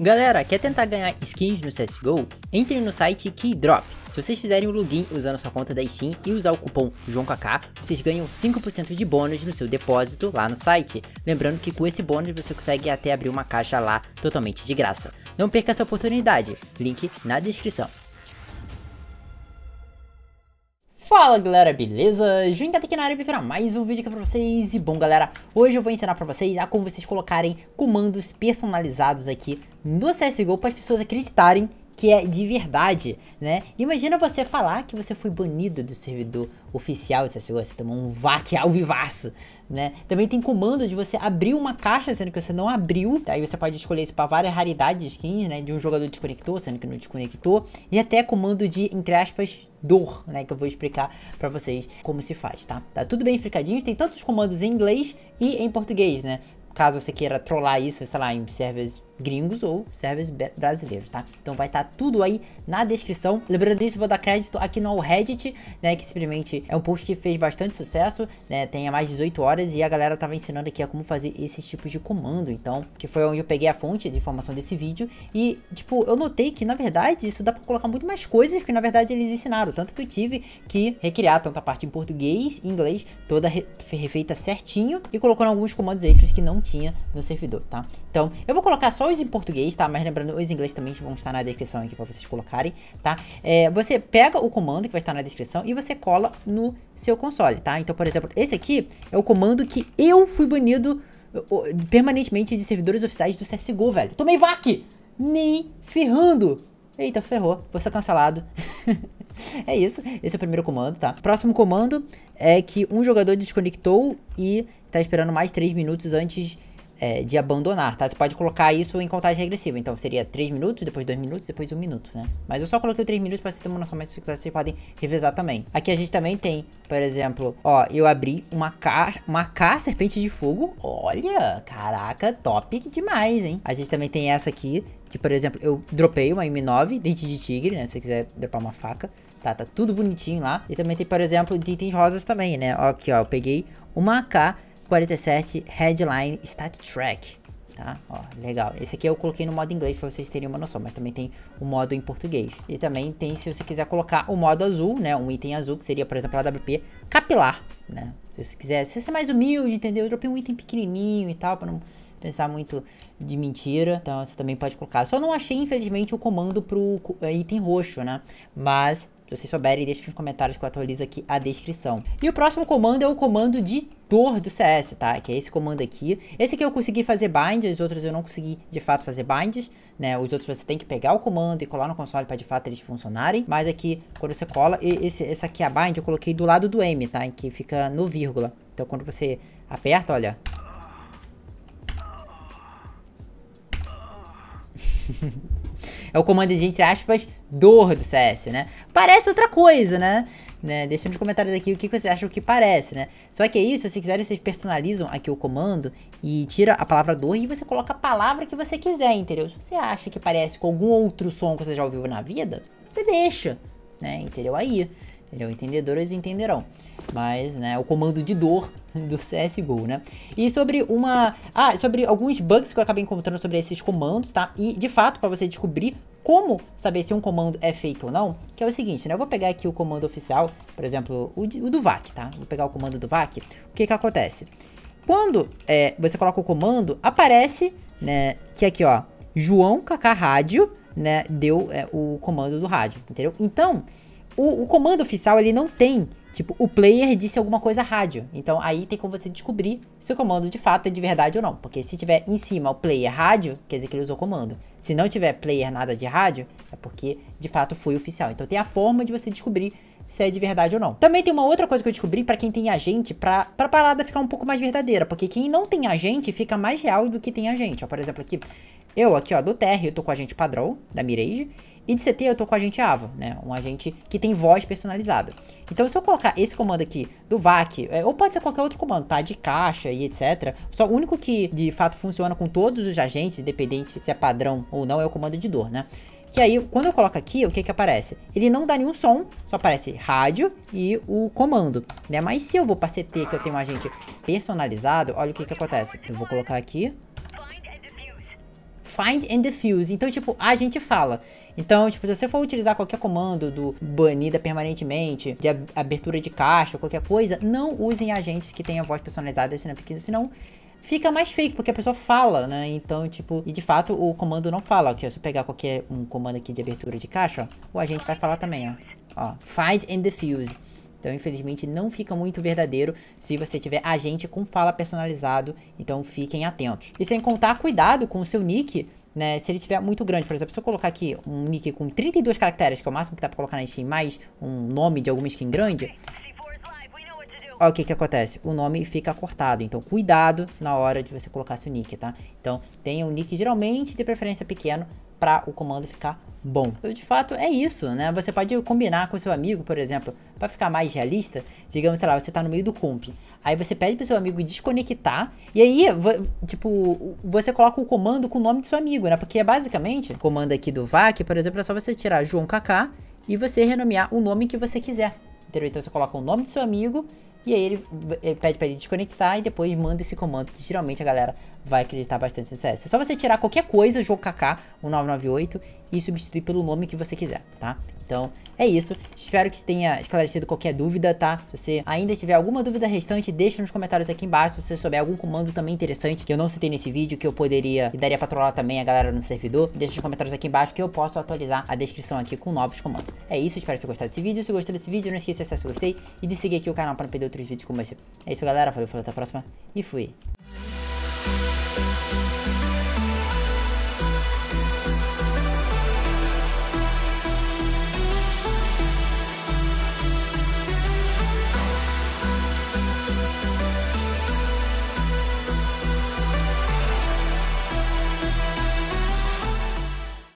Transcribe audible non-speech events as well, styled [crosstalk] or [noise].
Galera, quer tentar ganhar skins no CSGO? Entre no site Keydrop. Se vocês fizerem o login usando sua conta da Steam e usar o cupom JoãoKK, vocês ganham 5% de bônus no seu depósito lá no site. Lembrando que com esse bônus você consegue até abrir uma caixa lá totalmente de graça. Não perca essa oportunidade, link na descrição. Fala galera, beleza? Juinha tá aqui na área para mais um vídeo aqui pra vocês E bom galera, hoje eu vou ensinar pra vocês a como vocês colocarem comandos personalizados aqui no CSGO para as pessoas acreditarem que é de verdade, né? Imagina você falar que você foi banido do servidor oficial se você tomou um VAC ao vivaço, né? Também tem comando de você abrir uma caixa, sendo que você não abriu. Aí você pode escolher isso para várias raridades de skins, né? De um jogador desconectou, sendo que não desconectou. E até comando de, entre aspas, dor, né? Que eu vou explicar para vocês como se faz, tá? Tá tudo bem explicadinho. Tem tantos comandos em inglês e em português, né? Caso você queira trollar isso, sei lá, em servers gringos ou servers brasileiros, tá? Então vai estar tá tudo aí na descrição. Lembrando disso, vou dar crédito aqui no Reddit, né, que simplesmente é um post que fez bastante sucesso, né, tem mais de 18 horas e a galera tava ensinando aqui a como fazer esses tipos de comando, então, que foi onde eu peguei a fonte de informação desse vídeo e, tipo, eu notei que, na verdade, isso dá pra colocar muito mais coisas que, na verdade, eles ensinaram, tanto que eu tive que recriar tanta parte em português e inglês, toda re refeita certinho e colocando alguns comandos extras que não tinha no servidor, tá? Então, eu vou colocar só só os em português, tá? Mas lembrando, os em inglês também vão estar na descrição aqui pra vocês colocarem, tá? É, você pega o comando que vai estar na descrição e você cola no seu console, tá? Então, por exemplo, esse aqui é o comando que eu fui banido permanentemente de servidores oficiais do CSGO, velho. Tomei VAC! Nem ferrando! Eita, ferrou. Vou ser cancelado. [laughs] é isso. Esse é o primeiro comando, tá? Próximo comando é que um jogador desconectou e tá esperando mais 3 minutos antes é, de abandonar, tá? Você pode colocar isso em contagem regressiva. Então seria 3 minutos, depois 2 minutos, depois 1 minuto, né? Mas eu só coloquei 3 minutos para você ter uma noção, mas se quiser, vocês podem revezar também. Aqui a gente também tem, por exemplo, ó, eu abri uma K, uma K serpente de fogo. Olha, caraca, top demais, hein? A gente também tem essa aqui, de, por exemplo, eu dropei uma M9, dente de tigre, né? Se você quiser dropar uma faca. Tá, tá tudo bonitinho lá. E também tem, por exemplo, de itens rosas também, né? Ó, aqui, ó, eu peguei uma AK 47 Headline Stat Track. Tá? Ó, legal. Esse aqui eu coloquei no modo inglês para vocês terem uma noção, mas também tem o modo em português. E também tem, se você quiser colocar o modo azul, né? Um item azul, que seria, por exemplo, a AWP capilar, né? Se você quiser, se você é mais humilde, entendeu? Eu dropei um item pequenininho e tal, para não pensar muito de mentira. Então você também pode colocar. Só não achei, infelizmente, o comando pro eh, item roxo, né? Mas se vocês souberem, deixem nos comentários que eu atualizo aqui a descrição. E o próximo comando é o comando de tor do CS, tá? Que é esse comando aqui. Esse aqui eu consegui fazer bind, os outros eu não consegui de fato fazer binds, né? Os outros você tem que pegar o comando e colar no console para de fato eles funcionarem. Mas aqui, quando você cola, esse, essa aqui a bind eu coloquei do lado do M, tá? Que fica no vírgula. Então quando você aperta, olha... [laughs] é o comando de, entre aspas, dor do CS, né? Parece outra coisa, né? né? Deixa nos comentários aqui o que, vocês acham que parece, né? Só que aí, é se vocês quiserem, vocês personalizam aqui o comando e tira a palavra dor e você coloca a palavra que você quiser, entendeu? Se você acha que parece com algum outro som que você já ouviu na vida, você deixa, né? Entendeu? Aí entendeu? Entendedores entenderão. Mas, né, o comando de dor [laughs] do CSGO, né? E sobre uma... Ah, sobre alguns bugs que eu acabei encontrando sobre esses comandos, tá? E, de fato, para você descobrir como saber se um comando é fake ou não, que é o seguinte, né? Eu vou pegar aqui o comando oficial, por exemplo, o, de, o do VAC, tá? Vou pegar o comando do VAC. O que que acontece? Quando é, você coloca o comando, aparece, né, que aqui, ó, João Kaká Rádio, né, deu é, o comando do rádio, entendeu? Então, o, o comando oficial, ele não tem Tipo, o player disse alguma coisa rádio. Então aí tem como você descobrir se o comando de fato é de verdade ou não. Porque se tiver em cima o player rádio, quer dizer que ele usou comando. Se não tiver player nada de rádio, é porque de fato foi oficial. Então tem a forma de você descobrir se é de verdade ou não. Também tem uma outra coisa que eu descobri para quem tem agente, pra, pra parada ficar um pouco mais verdadeira, porque quem não tem agente fica mais real do que tem agente. Ó, por exemplo, aqui, eu aqui, ó, do TR eu tô com a agente padrão, da Mirage, e de CT eu tô com a agente AVA, né? Um agente que tem voz personalizada. Então se eu colocar esse comando aqui do VAC, é, ou pode ser qualquer outro comando, tá? De caixa e etc. Só o único que de fato funciona com todos os agentes, independente se é padrão ou não, é o comando de dor, né? Que aí, quando eu coloco aqui, o que que aparece? Ele não dá nenhum som, só aparece rádio e o comando, né? Mas se eu vou para CT, que eu tenho um agente personalizado, olha o que que acontece. Eu vou colocar aqui, find and defuse. Então, tipo, a gente fala. Então, tipo, se você for utilizar qualquer comando do banida permanentemente, de abertura de caixa, qualquer coisa, não usem agentes que tenham voz personalizada, senão, porque senão fica mais fake, porque a pessoa fala, né? Então, tipo, e de fato o comando não fala. Okay, se eu pegar qualquer um comando aqui de abertura de caixa, ó, o agente vai falar também, ó. ó find and defuse. Então, infelizmente, não fica muito verdadeiro se você tiver agente com fala personalizado. Então, fiquem atentos. E sem contar, cuidado com o seu nick, né? Se ele tiver muito grande. Por exemplo, se eu colocar aqui um nick com 32 caracteres, que é o máximo que dá pra colocar na Steam, mais um nome de alguma skin grande, Olha o que que acontece, o nome fica cortado, então cuidado na hora de você colocar seu nick, tá? Então tenha um nick geralmente de preferência pequeno para o comando ficar bom. Então de fato é isso, né? Você pode combinar com seu amigo, por exemplo, para ficar mais realista, digamos, sei lá, você tá no meio do comp. Aí você pede pro seu amigo desconectar e aí, tipo, você coloca o comando com o nome do seu amigo, né? Porque é basicamente, o comando aqui do VAC, por exemplo, é só você tirar João KK e você renomear o nome que você quiser. Entendeu? Então você coloca o nome do seu amigo e aí ele, eh, pede pra ele desconectar e depois manda esse comando que geralmente a galera vai acreditar bastante no CS. É só você tirar qualquer coisa, o jogo KK, o 998, e substituir pelo nome que você quiser, tá? Então, é isso. Espero que tenha esclarecido qualquer dúvida, tá? Se você ainda tiver alguma dúvida restante, deixa nos comentários aqui embaixo. Se você souber algum comando também interessante que eu não citei nesse vídeo, que eu poderia, e daria pra trollar também a galera no servidor, deixa nos comentários aqui embaixo que eu posso atualizar a descrição aqui com novos comandos. É isso, espero que você tenha gostado desse vídeo. Se gostou desse vídeo, não esqueça de acessar o gostei e de seguir aqui o canal para não perder outros vídeos como esse. É isso, galera. Valeu, falou, até a próxima e fui.